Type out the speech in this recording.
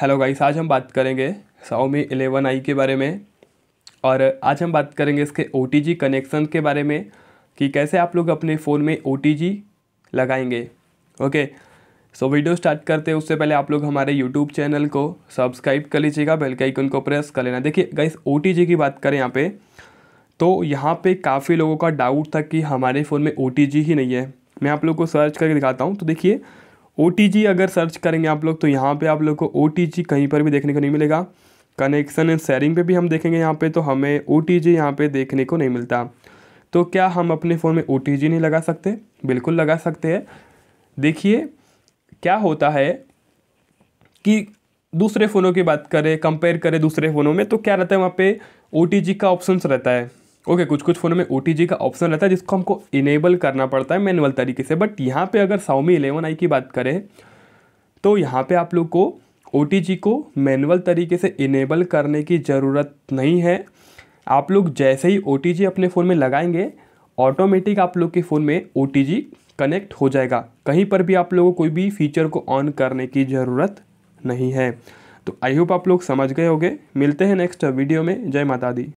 hello guys आज हम बात करेंगे Xiaomi 11i के बारे में और आज हम बात करेंगे इसके ओ कनेक्शन के बारे में कि कैसे आप लोग अपने फ़ोन में ओ लगाएंगे ओके सो वीडियो स्टार्ट करते हैं उससे पहले आप लोग हमारे यूट्यूब चैनल को सब्सक्राइब कर लीजिएगा बेल के आइकन को प्रेस कर लेना देखिए गाइस ओ की बात करें यहाँ पर तो यहाँ पर काफ़ी लोगों का डाउट था कि हमारे फ़ोन में ओ ही नहीं है मैं आप लोग को सर्च करके दिखाता हूँ तो देखिए ओ अगर सर्च करेंगे आप लोग तो यहाँ पे आप लोग को ओ कहीं पर भी देखने को नहीं मिलेगा कनेक्शन एंड शेयरिंग पे भी हम देखेंगे यहाँ पे तो हमें ओ टी जी यहाँ पर देखने को नहीं मिलता तो क्या हम अपने फ़ोन में ओ नहीं लगा सकते बिल्कुल लगा सकते हैं देखिए क्या होता है कि दूसरे फ़ोनों की बात करें कंपेयर करें दूसरे फ़ोनों में तो क्या रहता है वहाँ पे ओ का ऑप्शंस रहता है ओके okay, कुछ कुछ फ़ोनों में ओ का ऑप्शन रहता है जिसको हमको इनेबल करना पड़ता है मैनुअल तरीके से बट यहाँ पे अगर साउमी इलेवन आई की बात करें तो यहाँ पे आप लोग को ओ को मैनुअल तरीके से इनेबल करने की ज़रूरत नहीं है आप लोग जैसे ही ओ अपने फ़ोन में लगाएंगे ऑटोमेटिक आप लोग के फ़ोन में ओ कनेक्ट हो जाएगा कहीं पर भी आप लोगों को कोई भी फीचर को ऑन करने की ज़रूरत नहीं है तो आई होप आप लोग समझ गए होंगे मिलते हैं नेक्स्ट वीडियो में जय माता दी